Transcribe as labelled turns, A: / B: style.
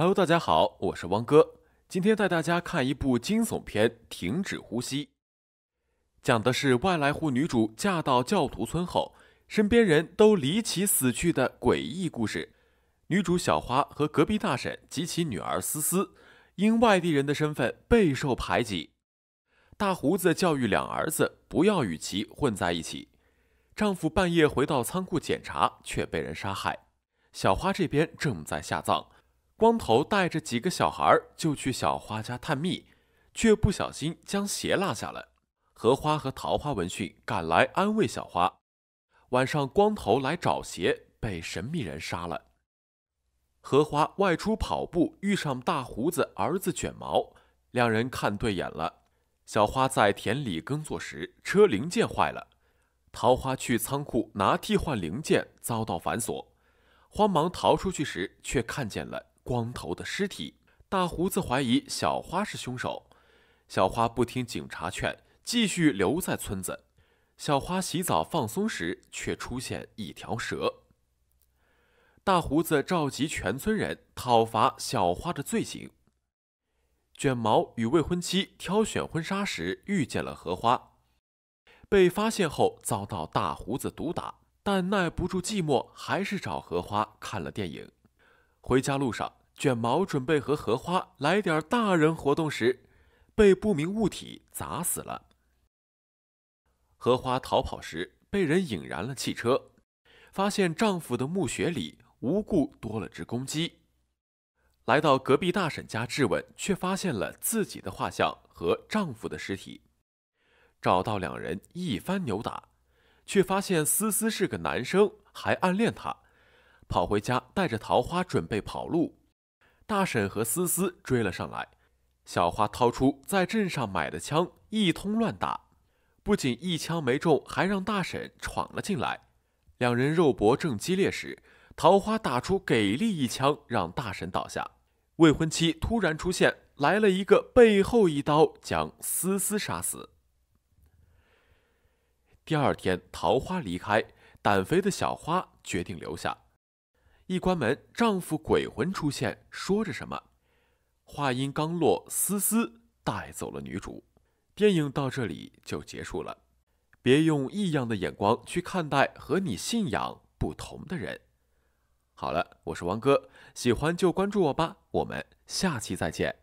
A: Hello，大家好，我是汪哥，今天带大家看一部惊悚片《停止呼吸》，讲的是外来户女主嫁到教徒村后，身边人都离奇死去的诡异故事。女主小花和隔壁大婶及其女儿思思，因外地人的身份备受排挤。大胡子教育两儿子不要与其混在一起。丈夫半夜回到仓库检查，却被人杀害。小花这边正在下葬。光头带着几个小孩就去小花家探秘，却不小心将鞋落下了。荷花和桃花闻讯赶来安慰小花。晚上，光头来找鞋，被神秘人杀了。荷花外出跑步，遇上大胡子儿子卷毛，两人看对眼了。小花在田里耕作时，车零件坏了。桃花去仓库拿替换零件，遭到反锁，慌忙逃出去时，却看见了。光头的尸体，大胡子怀疑小花是凶手。小花不听警察劝，继续留在村子。小花洗澡放松时，却出现一条蛇。大胡子召集全村人讨伐小花的罪行。卷毛与未婚妻挑选婚纱时遇见了荷花，被发现后遭到大胡子毒打，但耐不住寂寞，还是找荷花看了电影。回家路上，卷毛准备和荷花来点大人活动时，被不明物体砸死了。荷花逃跑时被人引燃了汽车，发现丈夫的墓穴里无故多了只公鸡。来到隔壁大婶家质问，却发现了自己的画像和丈夫的尸体。找到两人一番扭打，却发现思思是个男生，还暗恋他。跑回家，带着桃花准备跑路，大婶和思思追了上来。小花掏出在镇上买的枪，一通乱打，不仅一枪没中，还让大婶闯了进来。两人肉搏正激烈时，桃花打出给力一枪，让大婶倒下。未婚妻突然出现，来了一个背后一刀，将思思杀死。第二天，桃花离开，胆肥的小花决定留下。一关门，丈夫鬼魂出现，说着什么，话音刚落，思思带走了女主。电影到这里就结束了。别用异样的眼光去看待和你信仰不同的人。好了，我是王哥，喜欢就关注我吧，我们下期再见。